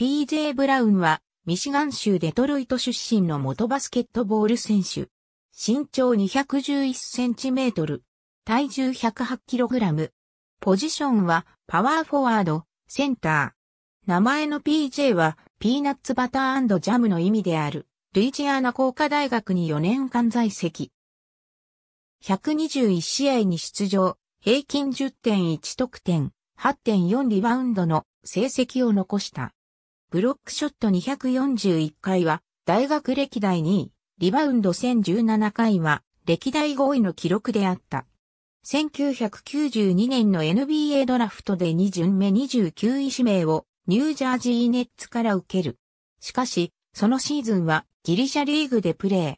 PJ ブラウンは、ミシガン州デトロイト出身の元バスケットボール選手。身長211センチメートル。体重108キログラム。ポジションは、パワーフォワード、センター。名前の PJ は、ピーナッツバタージャムの意味である、ルイジアナ工科大学に4年間在籍。121試合に出場、平均10.1得点、8.4リバウンドの成績を残した。ブロックショット241回は、大学歴代2位、リバウンド1017回は、歴代5位の記録であった。1992年の NBA ドラフトで2巡目29位指名をニュージャージーネッツから受ける。しかし、そのシーズンはギリシャリーグでプレー。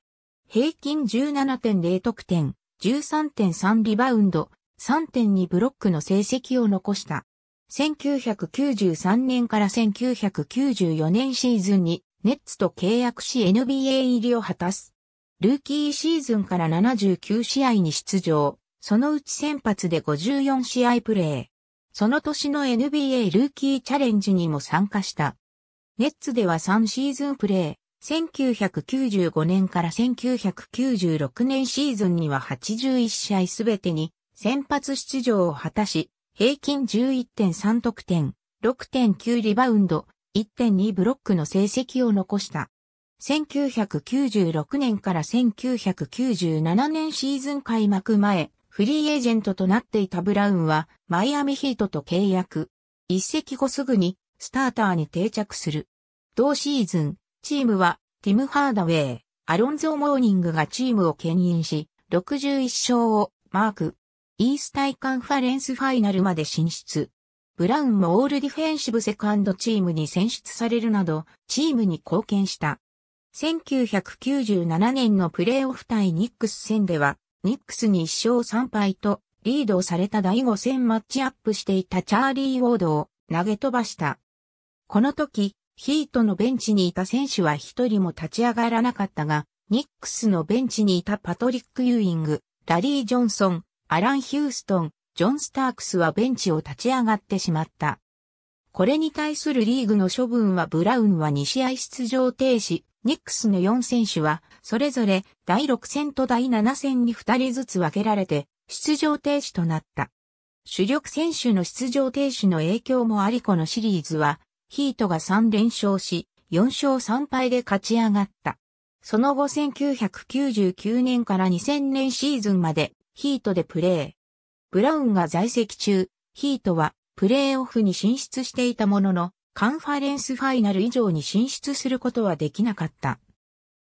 平均17.0得点、13.3リバウンド、3.2ブロックの成績を残した。1993年から1994年シーズンにネッツと契約し NBA 入りを果たす。ルーキーシーズンから79試合に出場、そのうち先発で54試合プレー。その年の NBA ルーキーチャレンジにも参加した。ネッツでは3シーズンプレー。1995年から1996年シーズンには81試合すべてに先発出場を果たし、平均11.3得点、6.9リバウンド、1.2ブロックの成績を残した。1996年から1997年シーズン開幕前、フリーエージェントとなっていたブラウンは、マイアミヒートと契約。一席後すぐに、スターターに定着する。同シーズン、チームは、ティム・ハーダウェイ、アロンゾモーニングがチームを牽引し、61勝をマーク。イースタイカンファレンスファイナルまで進出。ブラウンもオールディフェンシブセカンドチームに選出されるなど、チームに貢献した。1997年のプレーオフ対ニックス戦では、ニックスに1勝3敗とリードされた第5戦マッチアップしていたチャーリー・ウォードを投げ飛ばした。この時、ヒートのベンチにいた選手は一人も立ち上がらなかったが、ニックスのベンチにいたパトリック・ユーイング、ラリー・ジョンソン、アラン・ヒューストン、ジョン・スタークスはベンチを立ち上がってしまった。これに対するリーグの処分はブラウンは2試合出場停止、ニックスの4選手は、それぞれ第6戦と第7戦に2人ずつ分けられて、出場停止となった。主力選手の出場停止の影響もありこのシリーズは、ヒートが3連勝し、4勝3敗で勝ち上がった。その後1999年から2000年シーズンまでヒートでプレー。ブラウンが在籍中、ヒートはプレーオフに進出していたものの、カンファレンスファイナル以上に進出することはできなかった。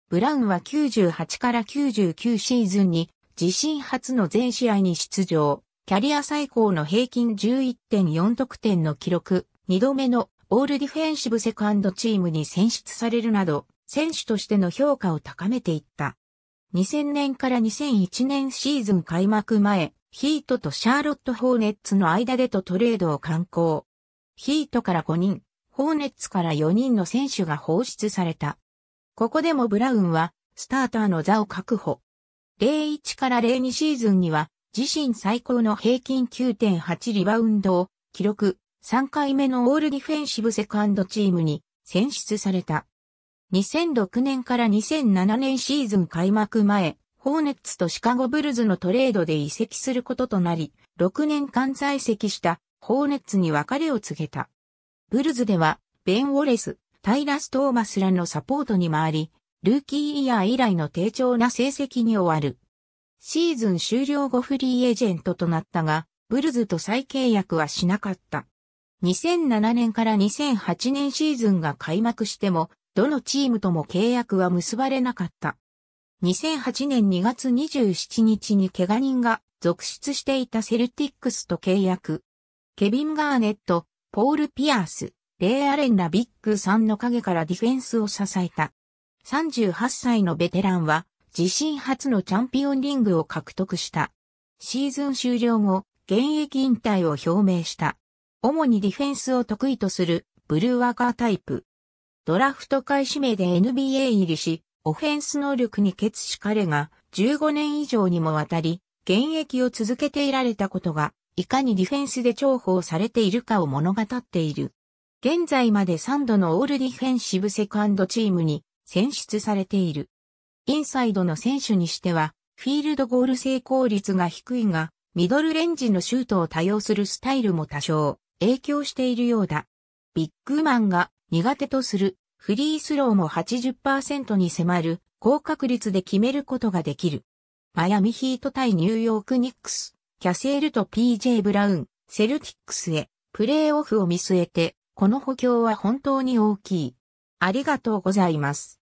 ブラウンは98から99シーズンに自身初の全試合に出場、キャリア最高の平均11.4得点の記録、2度目のオールディフェンシブセカンドチームに選出されるなど、選手としての評価を高めていった。2000年から2001年シーズン開幕前、ヒートとシャーロット・ホーネッツの間でとトレードを観行。ヒートから5人、ホーネッツから4人の選手が放出された。ここでもブラウンは、スターターの座を確保。01から02シーズンには、自身最高の平均9.8リバウンドを記録、3回目のオールディフェンシブセカンドチームに選出された。2006年から2007年シーズン開幕前、ホーネッツとシカゴブルズのトレードで移籍することとなり、6年間在籍したホーネッツに別れを告げた。ブルズでは、ベン・ウォレス、タイラス・トーマスらのサポートに回り、ルーキーイヤー以来の低調な成績に終わる。シーズン終了後フリーエージェントとなったが、ブルズと再契約はしなかった。2007年から2008年シーズンが開幕しても、どのチームとも契約は結ばれなかった。2008年2月27日に怪我人が続出していたセルティックスと契約。ケビン・ガーネット、ポール・ピアース、レイ・アレンらビッグ3の影からディフェンスを支えた。38歳のベテランは自身初のチャンピオンリングを獲得した。シーズン終了後、現役引退を表明した。主にディフェンスを得意とするブルーワーカータイプ。ドラフト開始名で NBA 入りし、オフェンス能力に欠し彼が15年以上にもわたり、現役を続けていられたことが、いかにディフェンスで重宝されているかを物語っている。現在まで3度のオールディフェンシブセカンドチームに選出されている。インサイドの選手にしては、フィールドゴール成功率が低いが、ミドルレンジのシュートを多用するスタイルも多少影響しているようだ。ビッグマンが苦手とするフリースローも80%に迫る高確率で決めることができる。マヤミヒート対ニューヨークニックス、キャセールと PJ ブラウン、セルティックスへプレーオフを見据えて、この補強は本当に大きい。ありがとうございます。